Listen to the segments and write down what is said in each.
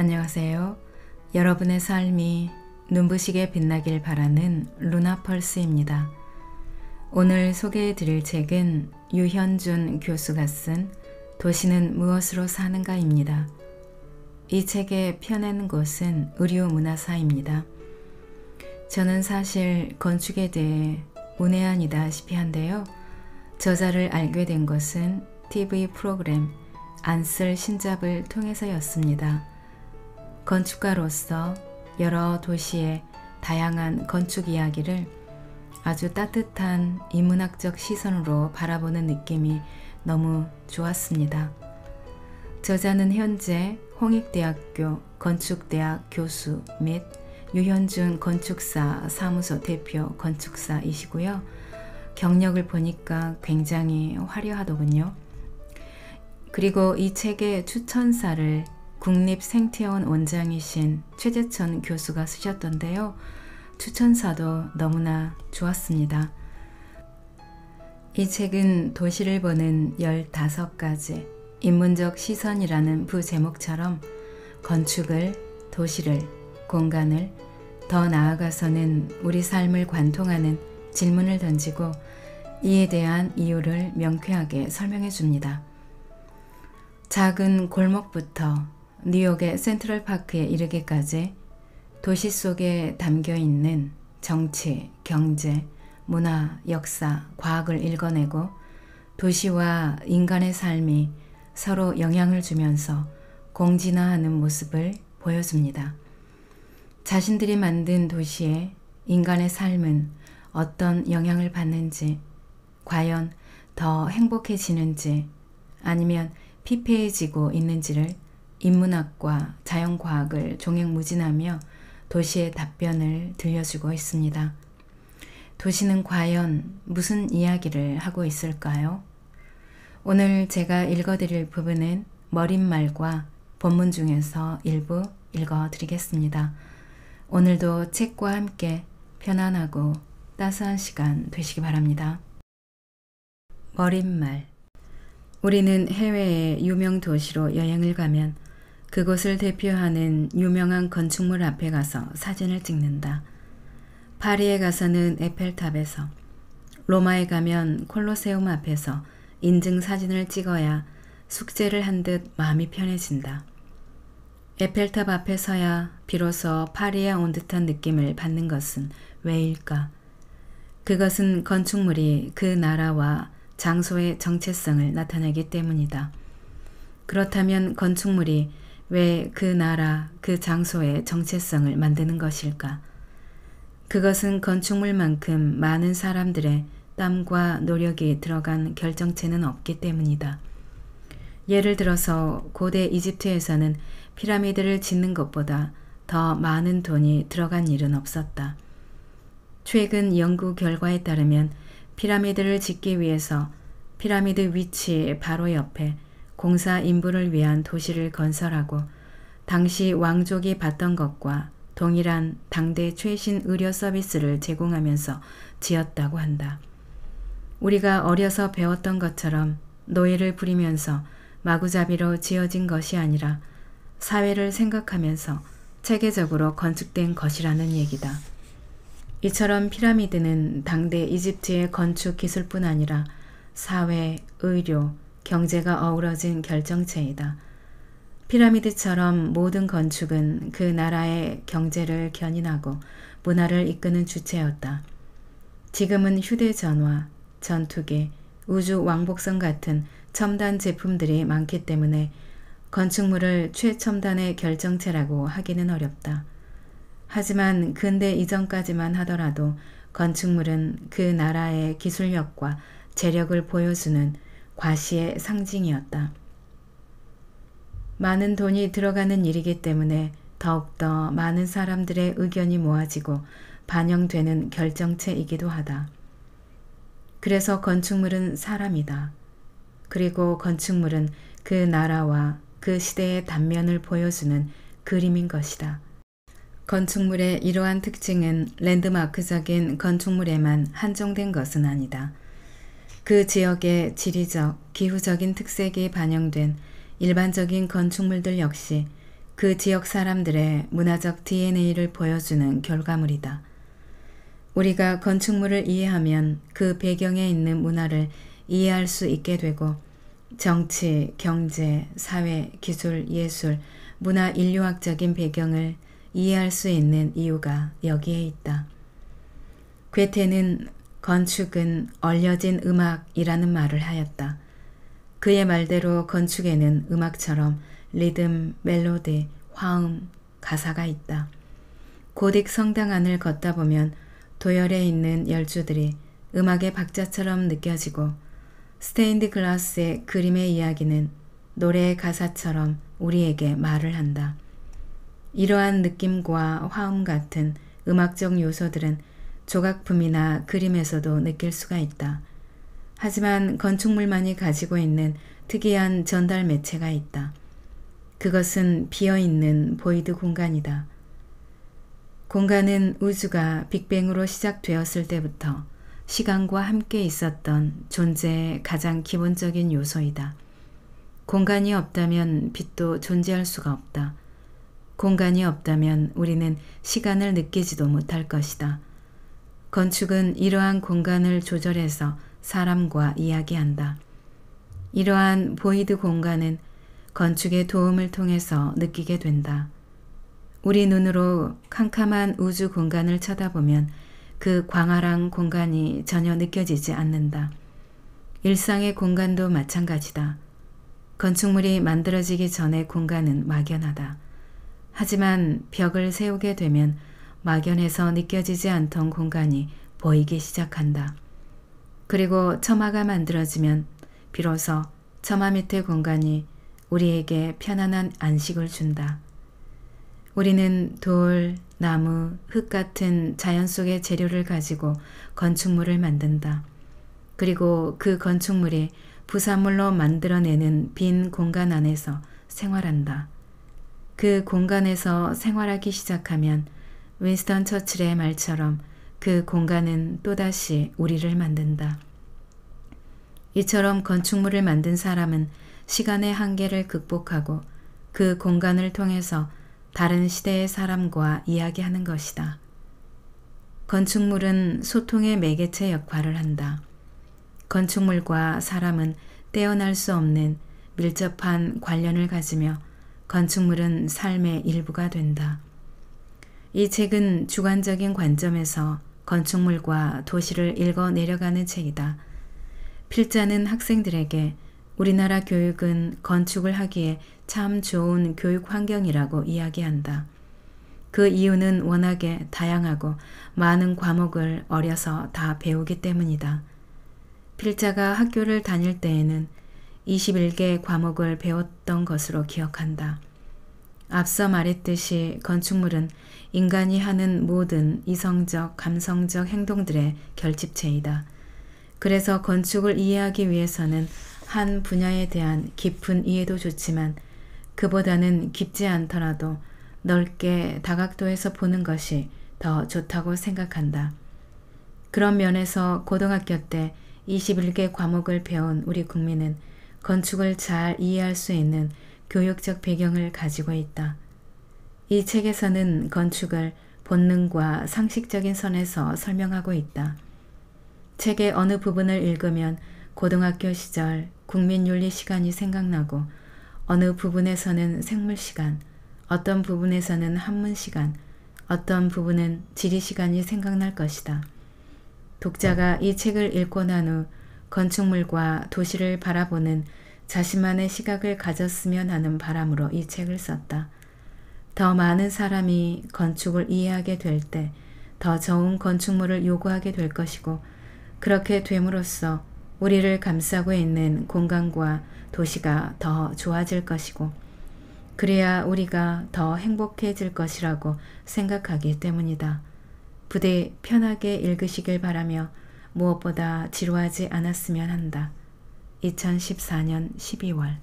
안녕하세요. 여러분의 삶이 눈부시게 빛나길 바라는 루나펄스입니다. 오늘 소개해 드릴 책은 유현준 교수가 쓴 도시는 무엇으로 사는가입니다. 이 책의 펴낸 곳은 의류문화사입니다 저는 사실 건축에 대해 문외한이다시피 한데요. 저자를 알게 된 것은 TV 프로그램 안쓸 신잡을 통해서였습니다. 건축가로서 여러 도시의 다양한 건축 이야기를 아주 따뜻한 인문학적 시선으로 바라보는 느낌이 너무 좋았습니다. 저자는 현재 홍익대학교 건축대학 교수 및 유현준 건축사 사무소 대표 건축사이시고요. 경력을 보니까 굉장히 화려하더군요. 그리고 이 책의 추천사를 국립생태원 원장이신 최재천 교수가 쓰셨던데요. 추천사도 너무나 좋았습니다. 이 책은 도시를 보는 15가지 인문적 시선이라는 부제목처럼 건축을, 도시를, 공간을 더 나아가서는 우리 삶을 관통하는 질문을 던지고 이에 대한 이유를 명쾌하게 설명해 줍니다. 작은 골목부터 뉴욕의 센트럴 파크에 이르기까지 도시 속에 담겨 있는 정치, 경제, 문화, 역사, 과학을 읽어내고 도시와 인간의 삶이 서로 영향을 주면서 공진화하는 모습을 보여줍니다. 자신들이 만든 도시에 인간의 삶은 어떤 영향을 받는지, 과연 더 행복해지는지, 아니면 피폐해지고 있는지를 인문학과 자연과학을 종횡무진하며 도시의 답변을 들려주고 있습니다. 도시는 과연 무슨 이야기를 하고 있을까요? 오늘 제가 읽어드릴 부분은 머릿말과 본문 중에서 일부 읽어드리겠습니다. 오늘도 책과 함께 편안하고 따스한 시간 되시기 바랍니다. 머릿말 우리는 해외의 유명 도시로 여행을 가면 그곳을 대표하는 유명한 건축물 앞에 가서 사진을 찍는다. 파리에 가서는 에펠탑에서, 로마에 가면 콜로세움 앞에서 인증 사진을 찍어야 숙제를 한 듯 마음이 편해진다. 에펠탑 앞에 서야 비로소 파리에 온 듯한 느낌을 받는 것은 왜일까? 그것은 건축물이 그 나라와 장소의 정체성을 나타내기 때문이다. 그렇다면 건축물이 왜그 나라, 그 장소의 정체성을 만드는 것일까? 그것은 건축물만큼 많은 사람들의 땀과 노력이 들어간 결정체는 없기 때문이다. 예를 들어서 고대 이집트에서는 피라미드를 짓는 것보다 더 많은 돈이 들어간 일은 없었다. 최근 연구 결과에 따르면 피라미드를 짓기 위해서 피라미드 위치 바로 옆에 공사 인부를 위한 도시를 건설하고 당시 왕족이 받던 것과 동일한 당대 최신 의료 서비스를 제공하면서 지었다고 한다. 우리가 어려서 배웠던 것처럼 노예를 부리면서 마구잡이로 지어진 것이 아니라 사회를 생각하면서 체계적으로 건축된 것이라는 얘기다. 이처럼 피라미드는 당대 이집트의 건축 기술뿐 아니라 사회, 의료, 경제가 어우러진 결정체이다. 피라미드처럼 모든 건축은 그 나라의 경제를 견인하고 문화를 이끄는 주체였다. 지금은 휴대전화, 전투기, 우주 왕복선 같은 첨단 제품들이 많기 때문에 건축물을 최첨단의 결정체라고 하기는 어렵다. 하지만 근대 이전까지만 하더라도 건축물은 그 나라의 기술력과 재력을 보여주는 과시의 상징이었다. 많은 돈이 들어가는 일이기 때문에 더욱더 많은 사람들의 의견이 모아지고 반영되는 결정체이기도 하다. 그래서 건축물은 사람이다. 그리고 건축물은 그 나라와 그 시대의 단면을 보여주는 그림인 것이다. 건축물의 이러한 특징은 랜드마크적인 건축물에만 한정된 것은 아니다. 그 지역의 지리적, 기후적인 특색이 반영된 일반적인 건축물들 역시 그 지역 사람들의 문화적 DNA를 보여주는 결과물이다. 우리가 건축물을 이해하면 그 배경에 있는 문화를 이해할 수 있게 되고 정치, 경제, 사회, 기술, 예술, 문화 인류학적인 배경을 이해할 수 있는 이유가 여기에 있다. 괴테는 건축은 얼려진 음악이라는 말을 하였다. 그의 말대로 건축에는 음악처럼 리듬, 멜로디, 화음, 가사가 있다. 고딕 성당 안을 걷다 보면 도열에 있는 열주들이 음악의 박자처럼 느껴지고 스테인드 글라스의 그림의 이야기는 노래의 가사처럼 우리에게 말을 한다. 이러한 느낌과 화음 같은 음악적 요소들은 조각품이나 그림에서도 느낄 수가 있다. 하지만 건축물만이 가지고 있는 특이한 전달 매체가 있다. 그것은 비어있는 보이드 공간이다. 공간은 우주가 빅뱅으로 시작되었을 때부터 시간과 함께 있었던 존재의 가장 기본적인 요소이다. 공간이 없다면 빛도 존재할 수가 없다. 공간이 없다면 우리는 시간을 느끼지도 못할 것이다. 건축은 이러한 공간을 조절해서 사람과 이야기한다. 이러한 보이드 공간은 건축의 도움을 통해서 느끼게 된다. 우리 눈으로 캄캄한 우주 공간을 쳐다보면 그 광활한 공간이 전혀 느껴지지 않는다. 일상의 공간도 마찬가지다. 건축물이 만들어지기 전의 공간은 막연하다. 하지만 벽을 세우게 되면 막연해서 느껴지지 않던 공간이 보이기 시작한다. 그리고 처마가 만들어지면 비로소 처마 밑의 공간이 우리에게 편안한 안식을 준다. 우리는 돌, 나무, 흙 같은 자연 속의 재료를 가지고 건축물을 만든다. 그리고 그 건축물이 부산물로 만들어내는 빈 공간 안에서 생활한다. 그 공간에서 생활하기 시작하면 윈스턴 처칠의 말처럼 그 공간은 또다시 우리를 만든다. 이처럼 건축물을 만든 사람은 시간의 한계를 극복하고 그 공간을 통해서 다른 시대의 사람과 이야기하는 것이다. 건축물은 소통의 매개체 역할을 한다. 건축물과 사람은 떼어날 수 없는 밀접한 관련을 가지며 건축물은 삶의 일부가 된다. 이 책은 주관적인 관점에서 건축물과 도시를 읽어 내려가는 책이다. 필자는 학생들에게 우리나라 교육은 건축을 하기에 참 좋은 교육 환경이라고 이야기한다. 그 이유는 워낙에 다양하고 많은 과목을 어려서 다 배우기 때문이다. 필자가 학교를 다닐 때에는 21개 과목을 배웠던 것으로 기억한다. 앞서 말했듯이 건축물은 인간이 하는 모든 이성적, 감성적 행동들의 결집체이다. 그래서 건축을 이해하기 위해서는 한 분야에 대한 깊은 이해도 좋지만 그보다는 깊지 않더라도 넓게 다각도에서 보는 것이 더 좋다고 생각한다. 그런 면에서 고등학교 때 21개 과목을 배운 우리 국민은 건축을 잘 이해할 수 있는 교육적 배경을 가지고 있다. 이 책에서는 건축을 본능과 상식적인 선에서 설명하고 있다. 책의 어느 부분을 읽으면 고등학교 시절 국민윤리 시간이 생각나고 어느 부분에서는 생물 시간, 어떤 부분에서는 한문 시간, 어떤 부분은 지리 시간이 생각날 것이다. 독자가 이 책을 읽고 난 후 건축물과 도시를 바라보는 자신만의 시각을 가졌으면 하는 바람으로 이 책을 썼다. 더 많은 사람이 건축을 이해하게 될 때 더 좋은 건축물을 요구하게 될 것이고 그렇게 됨으로써 우리를 감싸고 있는 공간과 도시가 더 좋아질 것이고 그래야 우리가 더 행복해질 것이라고 생각하기 때문이다. 부디 편하게 읽으시길 바라며 무엇보다 지루하지 않았으면 한다. 2014년 12월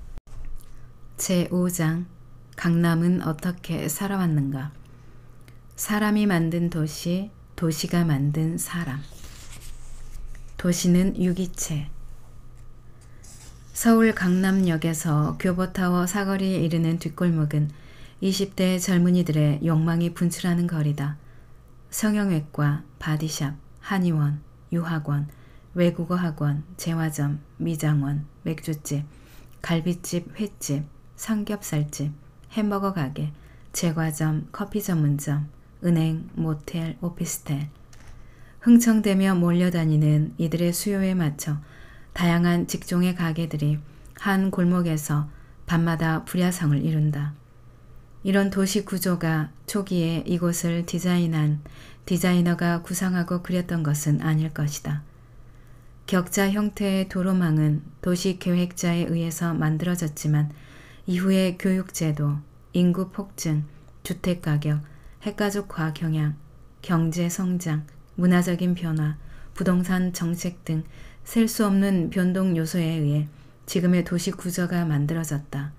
제5장 강남은 어떻게 살아왔는가 사람이 만든 도시, 도시가 만든 사람 도시는 유기체 서울 강남역에서 교보타워 사거리에 이르는 뒷골목은 20대 젊은이들의 욕망이 분출하는 거리다. 성형외과, 바디샵, 한의원, 유학원, 외국어 학원, 재화점, 미장원, 맥주집, 갈비집, 횟집, 삼겹살집, 햄버거 가게, 제과점, 커피 전문점, 은행, 모텔, 오피스텔. 흥청대며 몰려다니는 이들의 수요에 맞춰 다양한 직종의 가게들이 한 골목에서 밤마다 불야성을 이룬다. 이런 도시 구조가 초기에 이곳을 디자인한 디자이너가 구상하고 그렸던 것은 아닐 것이다. 격자 형태의 도로망은 도시계획자에 의해서 만들어졌지만 이후의 교육제도, 인구 폭증, 주택가격, 핵가족화 경향, 경제 성장, 문화적인 변화, 부동산 정책 등 셀 수 없는 변동 요소에 의해 지금의 도시 구조가 만들어졌다.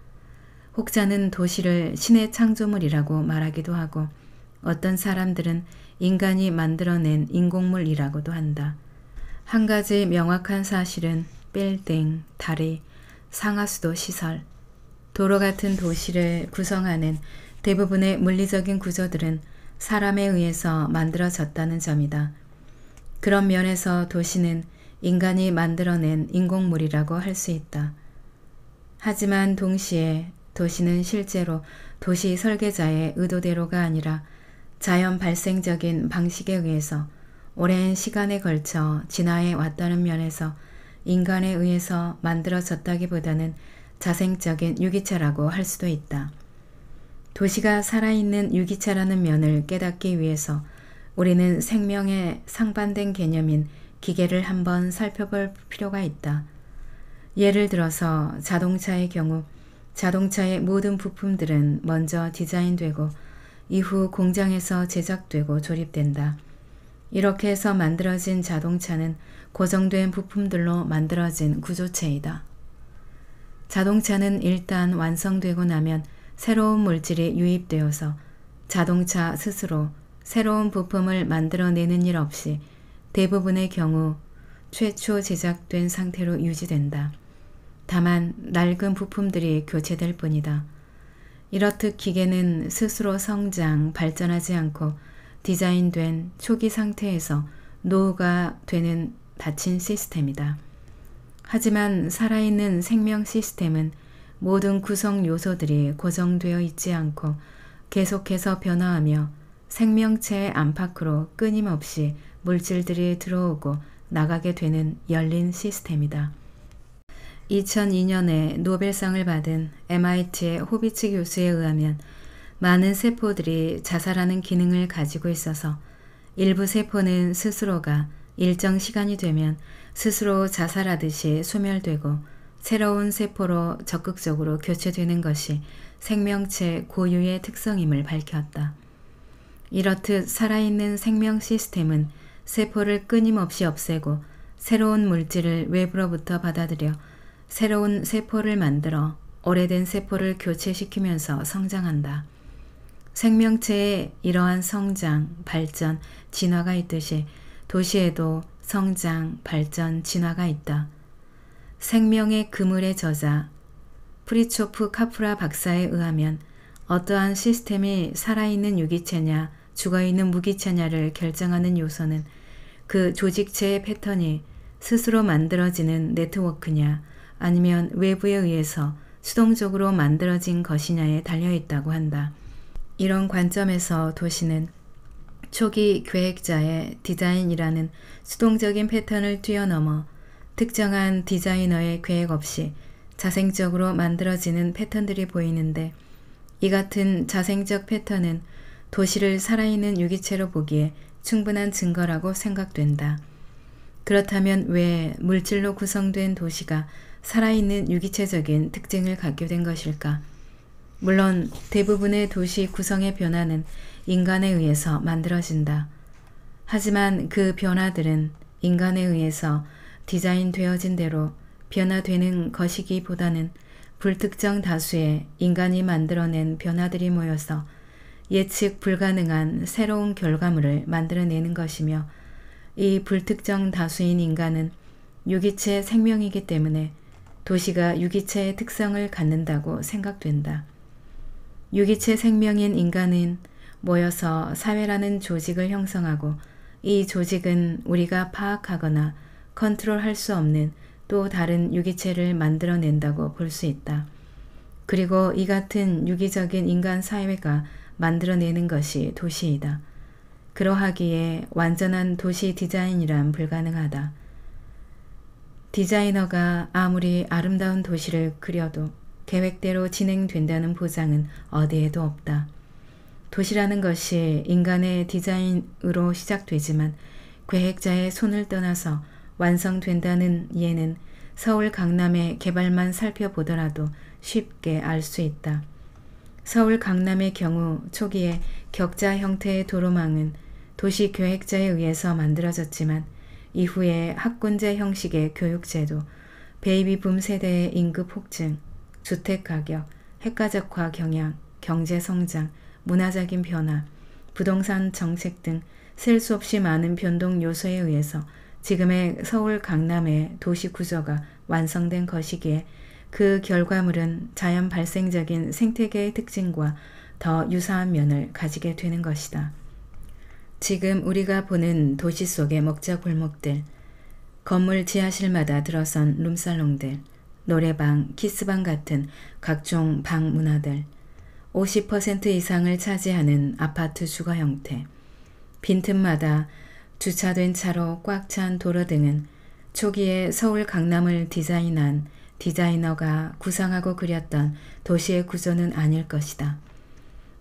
혹자는 도시를 신의 창조물이라고 말하기도 하고 어떤 사람들은 인간이 만들어낸 인공물이라고도 한다. 한 가지 명확한 사실은 빌딩, 다리, 상하수도 시설, 도로 같은 도시를 구성하는 대부분의 물리적인 구조들은 사람에 의해서 만들어졌다는 점이다. 그런 면에서 도시는 인간이 만들어낸 인공물이라고 할 수 있다. 하지만 동시에 도시는 실제로 도시 설계자의 의도대로가 아니라 자연 발생적인 방식에 의해서 오랜 시간에 걸쳐 진화해 왔다는 면에서 인간에 의해서 만들어졌다기보다는 자생적인 유기체라고 할 수도 있다. 도시가 살아있는 유기체라는 면을 깨닫기 위해서 우리는 생명에 상반된 개념인 기계를 한번 살펴볼 필요가 있다. 예를 들어서 자동차의 경우 자동차의 모든 부품들은 먼저 디자인되고 이후 공장에서 제작되고 조립된다. 이렇게 해서 만들어진 자동차는 고정된 부품들로 만들어진 구조체이다. 자동차는 일단 완성되고 나면 새로운 물질이 유입되어서 자동차 스스로 새로운 부품을 만들어내는 일 없이 대부분의 경우 최초 제작된 상태로 유지된다. 다만 낡은 부품들이 교체될 뿐이다. 이렇듯 기계는 스스로 성장, 발전하지 않고 디자인된 초기 상태에서 노후가 되는 닫힌 시스템이다. 하지만 살아있는 생명 시스템은 모든 구성 요소들이 고정되어 있지 않고 계속해서 변화하며 생명체 안팎으로 끊임없이 물질들이 들어오고 나가게 되는 열린 시스템이다. 2002년에 노벨상을 받은 MIT의 호비츠 교수에 의하면 많은 세포들이 자살하는 기능을 가지고 있어서 일부 세포는 스스로가 일정 시간이 되면 스스로 자살하듯이 소멸되고 새로운 세포로 적극적으로 교체되는 것이 생명체 고유의 특성임을 밝혔다. 이렇듯 살아있는 생명 시스템은 세포를 끊임없이 없애고 새로운 물질을 외부로부터 받아들여 새로운 세포를 만들어 오래된 세포를 교체시키면서 성장한다. 생명체의 이러한 성장, 발전, 진화가 있듯이 도시에도 성장, 발전, 진화가 있다. 생명의 그물의 저자 프리초프 카프라 박사에 의하면 어떠한 시스템이 살아있는 유기체냐 죽어있는 무기체냐를 결정하는 요소는 그 조직체의 패턴이 스스로 만들어지는 네트워크냐 아니면 외부에 의해서 수동적으로 만들어진 것이냐에 달려있다고 한다. 이런 관점에서 도시는 초기 계획자의 디자인이라는 수동적인 패턴을 뛰어넘어 특정한 디자이너의 계획 없이 자생적으로 만들어지는 패턴들이 보이는데 이 같은 자생적 패턴은 도시를 살아있는 유기체로 보기에 충분한 증거라고 생각된다. 그렇다면 왜 물질로 구성된 도시가 살아있는 유기체적인 특징을 갖게 된 것일까? 물론 대부분의 도시 구성의 변화는 인간에 의해서 만들어진다. 하지만 그 변화들은 인간에 의해서 디자인되어진 대로 변화되는 것이기보다는 불특정 다수의 인간이 만들어낸 변화들이 모여서 예측 불가능한 새로운 결과물을 만들어내는 것이며 이 불특정 다수인 인간은 유기체 생명이기 때문에 도시가 유기체의 특성을 갖는다고 생각된다. 유기체 생명인 인간은 모여서 사회라는 조직을 형성하고 이 조직은 우리가 파악하거나 컨트롤할 수 없는 또 다른 유기체를 만들어낸다고 볼 수 있다. 그리고 이 같은 유기적인 인간 사회가 만들어내는 것이 도시이다. 그러하기에 완전한 도시 디자인이란 불가능하다. 디자이너가 아무리 아름다운 도시를 그려도 계획대로 진행된다는 보장은 어디에도 없다. 도시라는 것이 인간의 디자인으로 시작되지만 계획자의 손을 떠나서 완성된다는 예는 서울 강남의 개발만 살펴보더라도 쉽게 알 수 있다. 서울 강남의 경우 초기에 격자 형태의 도로망은 도시 계획자에 의해서 만들어졌지만 이후에 학군제 형식의 교육제도, 베이비붐 세대의 임금 폭증, 주택 가격, 핵가족화 경향, 경제 성장, 문화적인 변화, 부동산 정책 등 셀 수 없이 많은 변동 요소에 의해서 지금의 서울 강남의 도시 구조가 완성된 것이기에 그 결과물은 자연 발생적인 생태계의 특징과 더 유사한 면을 가지게 되는 것이다. 지금 우리가 보는 도시 속의 먹자 골목들, 건물 지하실마다 들어선 룸살롱들, 노래방, 키스방 같은 각종 방 문화들, 50% 이상을 차지하는 아파트 주거 형태, 빈틈마다 주차된 차로 꽉 찬 도로 등은 초기에 서울 강남을 디자인한 디자이너가 구상하고 그렸던 도시의 구조는 아닐 것이다.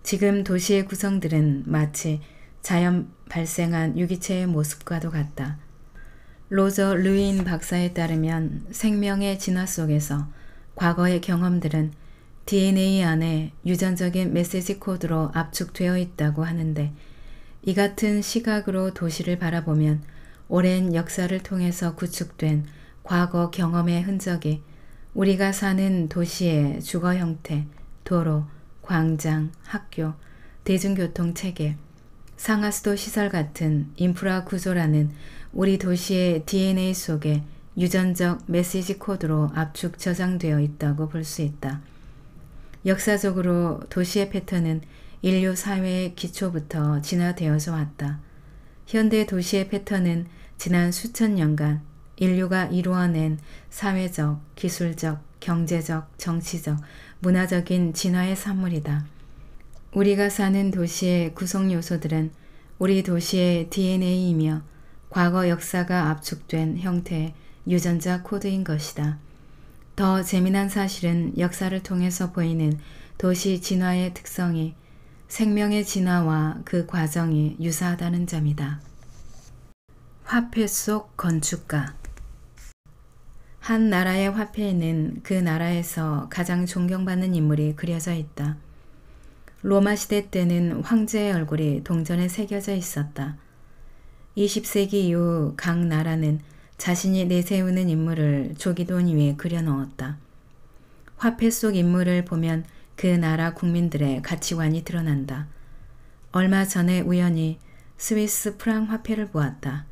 지금 도시의 구성들은 마치 자연 발생한 유기체의 모습과도 같다. 로저 루인 박사에 따르면 생명의 진화 속에서 과거의 경험들은 DNA 안에 유전적인 메시지 코드로 압축되어 있다고 하는데 이 같은 시각으로 도시를 바라보면 오랜 역사를 통해서 구축된 과거 경험의 흔적이 우리가 사는 도시의 주거 형태, 도로, 광장, 학교, 대중교통 체계, 상하수도 시설 같은 인프라 구조라는 우리 도시의 DNA 속에 유전적 메시지 코드로 압축 저장되어 있다고 볼 수 있다. 역사적으로 도시의 패턴은 인류 사회의 기초부터 진화되어서 왔다. 현대 도시의 패턴은 지난 수천 년간 인류가 이루어낸 사회적, 기술적, 경제적, 정치적, 문화적인 진화의 산물이다. 우리가 사는 도시의 구성 요소들은 우리 도시의 DNA이며 과거 역사가 압축된 형태의 유전자 코드인 것이다. 더 재미난 사실은 역사를 통해서 보이는 도시 진화의 특성이 생명의 진화와 그 과정이 유사하다는 점이다. 화폐 속 건축가 한 나라의 화폐에는 그 나라에서 가장 존경받는 인물이 그려져 있다. 로마 시대 때는 황제의 얼굴이 동전에 새겨져 있었다. 20세기 이후 각 나라는 자신이 내세우는 인물을 조기돈 위에 그려넣었다. 화폐 속 인물을 보면 그 나라 국민들의 가치관이 드러난다. 얼마 전에 우연히 스위스 프랑 화폐를 보았다.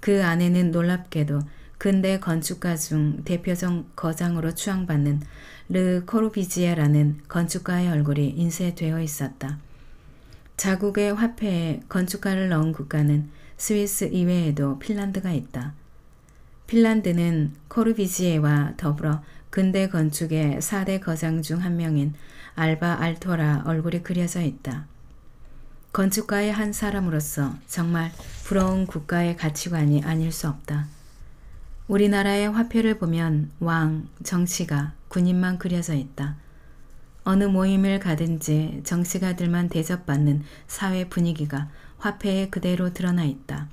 그 안에는 놀랍게도 근대 건축가 중 대표적 거장으로 추앙받는 르 코르비지에라는 건축가의 얼굴이 인쇄되어 있었다. 자국의 화폐에 건축가를 넣은 국가는 스위스 이외에도 핀란드가 있다. 핀란드는 코르비지에와 더불어 근대 건축의 4대 거장 중 한 명인 알바 알토라 얼굴이 그려져 있다. 건축가의 한 사람으로서 정말 부러운 국가의 가치관이 아닐 수 없다. 우리나라의 화폐를 보면 왕, 정치가, 군인만 그려져 있다. 어느 모임을 가든지 정치가들만 대접받는 사회 분위기가 화폐에 그대로 드러나 있다.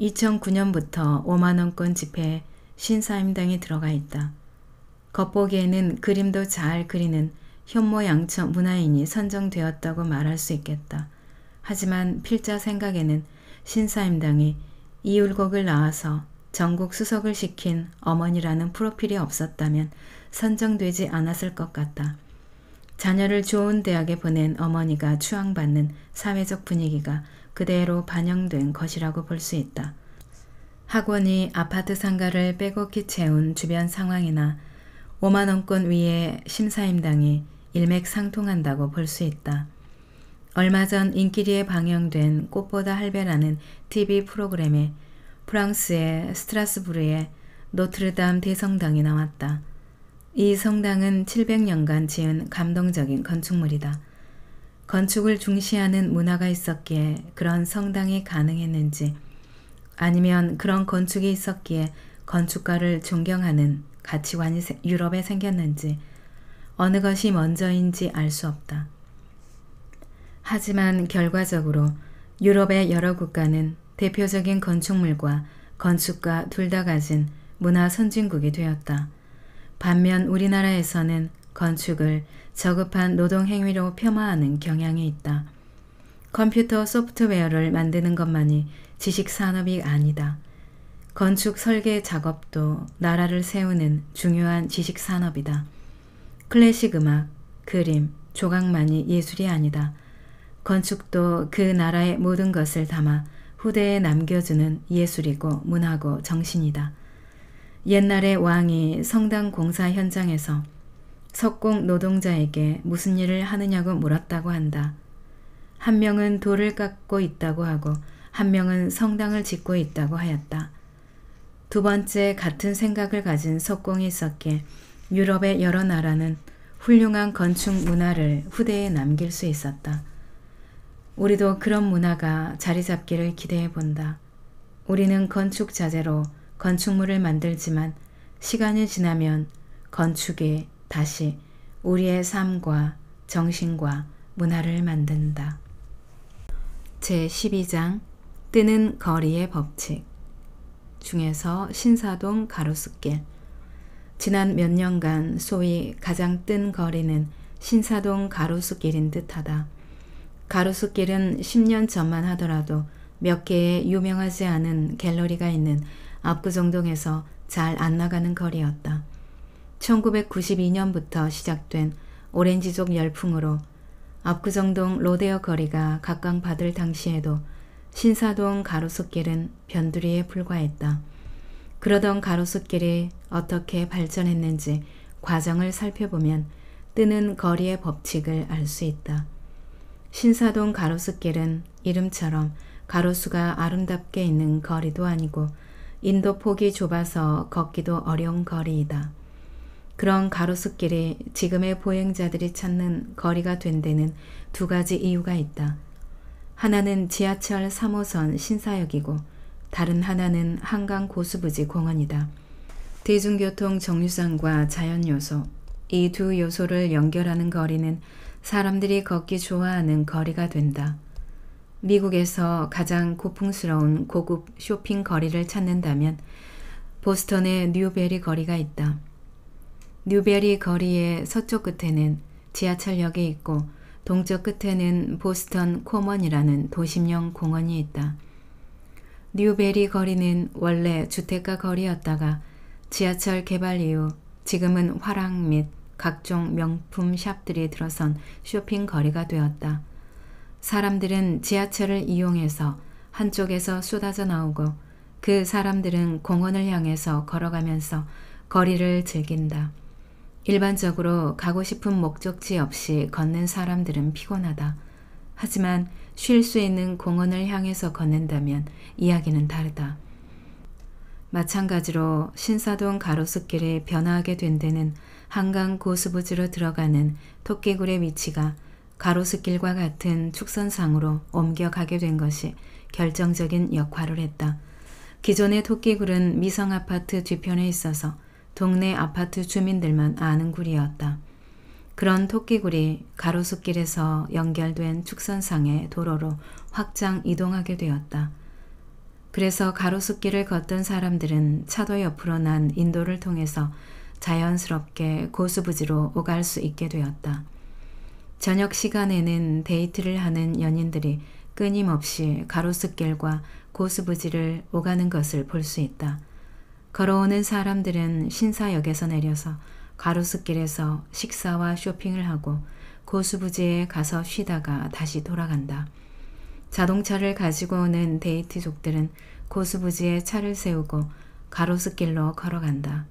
2009년부터 5만원권 지폐에 신사임당이 들어가 있다. 겉보기에는 그림도 잘 그리는 현모양처 문화인이 선정되었다고 말할 수 있겠다. 하지만 필자 생각에는 신사임당이 이율곡을 나와서 전국 수석을 시킨 어머니라는 프로필이 없었다면 선정되지 않았을 것 같다. 자녀를 좋은 대학에 보낸 어머니가 추앙받는 사회적 분위기가 그대로 반영된 것이라고 볼 수 있다. 학원이 아파트 상가를 빼곡히 채운 주변 상황이나 5만원권 위에 심사임당이 일맥상통한다고 볼 수 있다. 얼마 전 인기리에 방영된 꽃보다 할배라는 TV 프로그램에 프랑스의 스트라스부르의 노트르담 대성당이 나왔다. 이 성당은 700년간 지은 감동적인 건축물이다. 건축을 중시하는 문화가 있었기에 그런 성당이 가능했는지 아니면 그런 건축이 있었기에 건축가를 존경하는 가치관이 유럽에 생겼는지 어느 것이 먼저인지 알 수 없다. 하지만 결과적으로 유럽의 여러 국가는 대표적인 건축물과 건축가 둘 다 가진 문화 선진국이 되었다. 반면 우리나라에서는 건축을 저급한 노동 행위로 폄하하는 경향이 있다. 컴퓨터 소프트웨어를 만드는 것만이 지식 산업이 아니다. 건축 설계 작업도 나라를 세우는 중요한 지식 산업이다. 클래식 음악, 그림, 조각만이 예술이 아니다. 건축도 그 나라의 모든 것을 담아 후대에 남겨주는 예술이고 문화고 정신이다. 옛날에 왕이 성당 공사 현장에서 석공 노동자에게 무슨 일을 하느냐고 물었다고 한다. 한 명은 돌을 깎고 있다고 하고 한 명은 성당을 짓고 있다고 하였다. 두 번째 같은 생각을 가진 석공이 있었기에 유럽의 여러 나라는 훌륭한 건축 문화를 후대에 남길 수 있었다. 우리도 그런 문화가 자리 잡기를 기대해 본다. 우리는 건축 자재로 건축물을 만들지만 시간이 지나면 건축이 다시 우리의 삶과 정신과 문화를 만든다. 제12장 뜨는 거리의 법칙 중에서 신사동 가로수길 지난 몇 년간 소위 가장 뜬 거리는 신사동 가로수길인 듯하다. 가로수길은 10년 전만 하더라도 몇 개의 유명하지 않은 갤러리가 있는 압구정동에서 잘 안 나가는 거리였다. 1992년부터 시작된 오렌지족 열풍으로 압구정동 로데오 거리가 각광받을 당시에도 신사동 가로수길은 변두리에 불과했다. 그러던 가로수길이 어떻게 발전했는지 과정을 살펴보면 뜨는 거리의 법칙을 알 수 있다. 신사동 가로수길은 이름처럼 가로수가 아름답게 있는 거리도 아니고 인도폭이 좁아서 걷기도 어려운 거리이다. 그런 가로수길이 지금의 보행자들이 찾는 거리가 된 데는 두 가지 이유가 있다. 하나는 지하철 3호선 신사역이고 다른 하나는 한강 고수부지 공원이다. 대중교통 정류장과 자연요소, 이 두 요소를 연결하는 거리는 사람들이 걷기 좋아하는 거리가 된다. 미국에서 가장 고풍스러운 고급 쇼핑 거리를 찾는다면 보스턴의 뉴베리 거리가 있다. 뉴베리 거리의 서쪽 끝에는 지하철역이 있고 동쪽 끝에는 보스턴 코먼이라는 도심형 공원이 있다. 뉴베리 거리는 원래 주택가 거리였다가 지하철 개발 이후 지금은 화랑 및 각종 명품 샵들이 들어선 쇼핑 거리가 되었다. 사람들은 지하철을 이용해서 한쪽에서 쏟아져 나오고 그 사람들은 공원을 향해서 걸어가면서 거리를 즐긴다. 일반적으로 가고 싶은 목적지 없이 걷는 사람들은 피곤하다. 하지만 쉴 수 있는 공원을 향해서 걷는다면 이야기는 다르다. 마찬가지로 신사동 가로수길이 변화하게 된 데는 한강 고수부지로 들어가는 토끼굴의 위치가 가로수길과 같은 축선상으로 옮겨가게 된 것이 결정적인 역할을 했다. 기존의 토끼굴은 미성 아파트 뒤편에 있어서 동네 아파트 주민들만 아는 굴이었다. 그런 토끼굴이 가로수길에서 연결된 축선상의 도로로 확장 이동하게 되었다. 그래서 가로수길을 걷던 사람들은 차도 옆으로 난 인도를 통해서 자연스럽게 고수부지로 오갈 수 있게 되었다. 저녁 시간에는 데이트를 하는 연인들이 끊임없이 가로수길과 고수부지를 오가는 것을 볼 수 있다. 걸어오는 사람들은 신사역에서 내려서 가로수길에서 식사와 쇼핑을 하고 고수부지에 가서 쉬다가 다시 돌아간다. 자동차를 가지고 오는 데이트족들은 고수부지에 차를 세우고 가로수길로 걸어간다.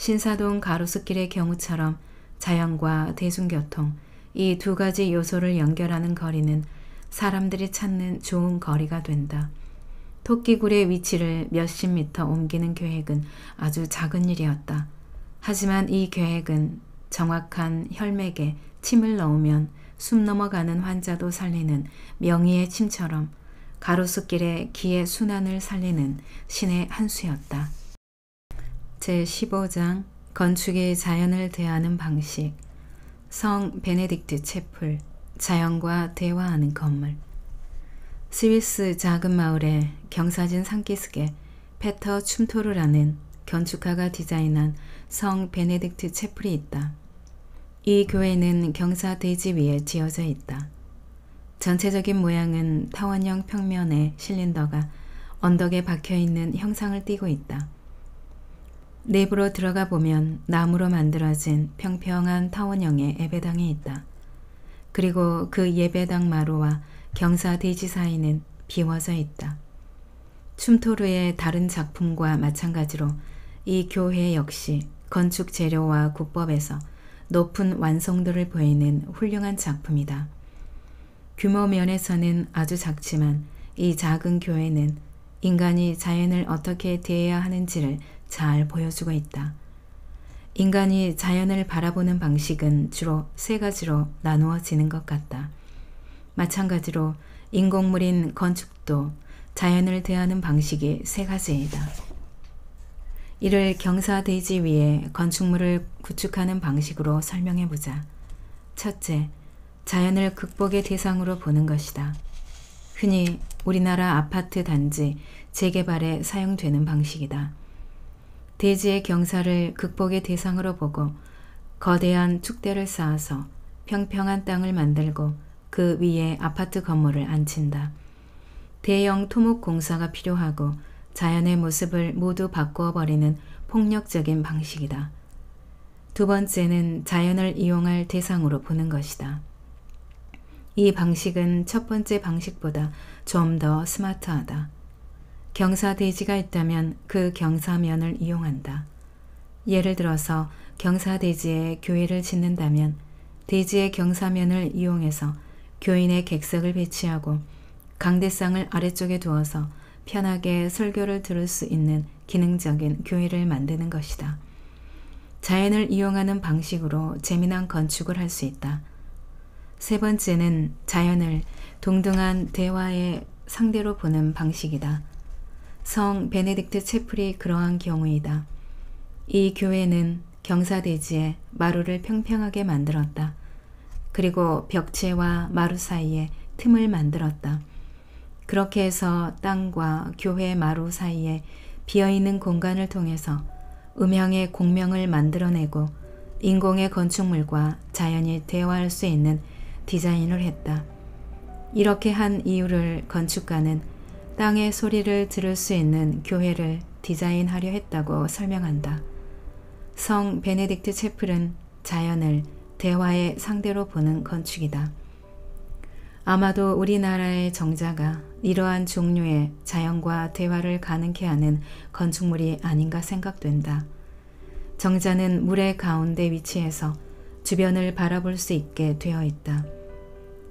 신사동 가로수길의 경우처럼 자연과 대중교통 이 두 가지 요소를 연결하는 거리는 사람들이 찾는 좋은 거리가 된다. 토끼굴의 위치를 몇십 미터 옮기는 계획은 아주 작은 일이었다. 하지만 이 계획은 정확한 혈맥에 침을 넣으면 숨 넘어가는 환자도 살리는 명의의 침처럼 가로수길의 기의 순환을 살리는 신의 한 수였다. 제15장 건축의 자연을 대하는 방식 성 베네딕트 채플 자연과 대화하는 건물 스위스 작은 마을의 경사진 산기슭에 페터 춤토르라는 건축가가 디자인한 성 베네딕트 채플이 있다. 이 교회는 경사 대지 위에 지어져 있다. 전체적인 모양은 타원형 평면에 실린더가 언덕에 박혀 있는 형상을 띠고 있다. 내부로 들어가 보면 나무로 만들어진 평평한 타원형의 예배당이 있다. 그리고 그 예배당 마루와 경사 대지 사이는 비워져 있다. 춤토르의 다른 작품과 마찬가지로 이 교회 역시 건축 재료와 국법에서 높은 완성도를 보이는 훌륭한 작품이다. 규모 면에서는 아주 작지만 이 작은 교회는 인간이 자연을 어떻게 대해야 하는지를 잘 보여주고 있다. 인간이 자연을 바라보는 방식은 주로 세 가지로 나누어지는 것 같다. 마찬가지로 인공물인 건축도 자연을 대하는 방식이 세 가지이다. 이를 경사되지 위에 건축물을 구축하는 방식으로 설명해 보자. 첫째, 자연을 극복의 대상으로 보는 것이다. 흔히 우리나라 아파트 단지 재개발에 사용되는 방식이다. 대지의 경사를 극복의 대상으로 보고 거대한 축대를 쌓아서 평평한 땅을 만들고 그 위에 아파트 건물을 앉힌다. 대형 토목 공사가 필요하고 자연의 모습을 모두 바꾸어 버리는 폭력적인 방식이다. 두 번째는 자연을 이용할 대상으로 보는 것이다. 이 방식은 첫 번째 방식보다 좀 더 스마트하다. 경사대지가 있다면 그 경사면을 이용한다. 예를 들어서 경사대지에 교회를 짓는다면 대지의 경사면을 이용해서 교인의 객석을 배치하고 강대상을 아래쪽에 두어서 편하게 설교를 들을 수 있는 기능적인 교회를 만드는 것이다. 자연을 이용하는 방식으로 재미난 건축을 할 수 있다. 세 번째는 자연을 동등한 대화의 상대로 보는 방식이다. 성 베네딕트 채플이 그러한 경우이다. 이 교회는 경사대지에 마루를 평평하게 만들었다. 그리고 벽체와 마루 사이에 틈을 만들었다. 그렇게 해서 땅과 교회 마루 사이에 비어있는 공간을 통해서 음향의 공명을 만들어내고 인공의 건축물과 자연이 대화할 수 있는 디자인을 했다. 이렇게 한 이유를 건축가는 땅의 소리를 들을 수 있는 교회를 디자인하려 했다고 설명한다. 성 베네딕트 채플은 자연을 대화의 상대로 보는 건축이다. 아마도 우리나라의 정자가 이러한 종류의 자연과 대화를 가능케 하는 건축물이 아닌가 생각된다. 정자는 물의 가운데 위치해서 주변을 바라볼 수 있게 되어 있다.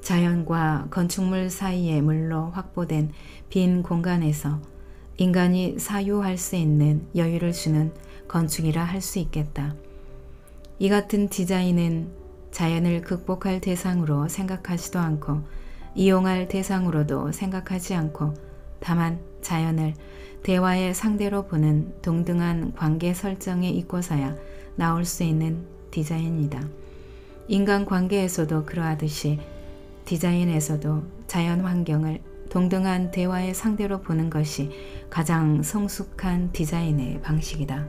자연과 건축물 사이의 물로 확보된 빈 공간에서 인간이 사유할 수 있는 여유를 주는 건축이라 할 수 있겠다. 이 같은 디자인은 자연을 극복할 대상으로 생각하지도 않고 이용할 대상으로도 생각하지 않고 다만 자연을 대화의 상대로 보는 동등한 관계 설정에 있고서야 나올 수 있는 디자인이다. 인간 관계에서도 그러하듯이 디자인에서도 자연 환경을 동등한 대화의 상대로 보는 것이 가장 성숙한 디자인의 방식이다.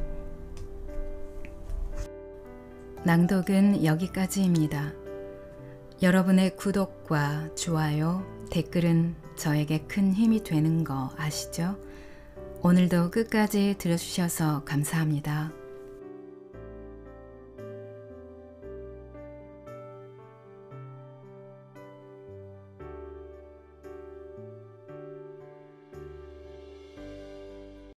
낭독은 여기까지입니다. 여러분의 구독과 좋아요, 댓글은 저에게 큰 힘이 되는 거 아시죠? 오늘도 끝까지 들어주셔서 감사합니다.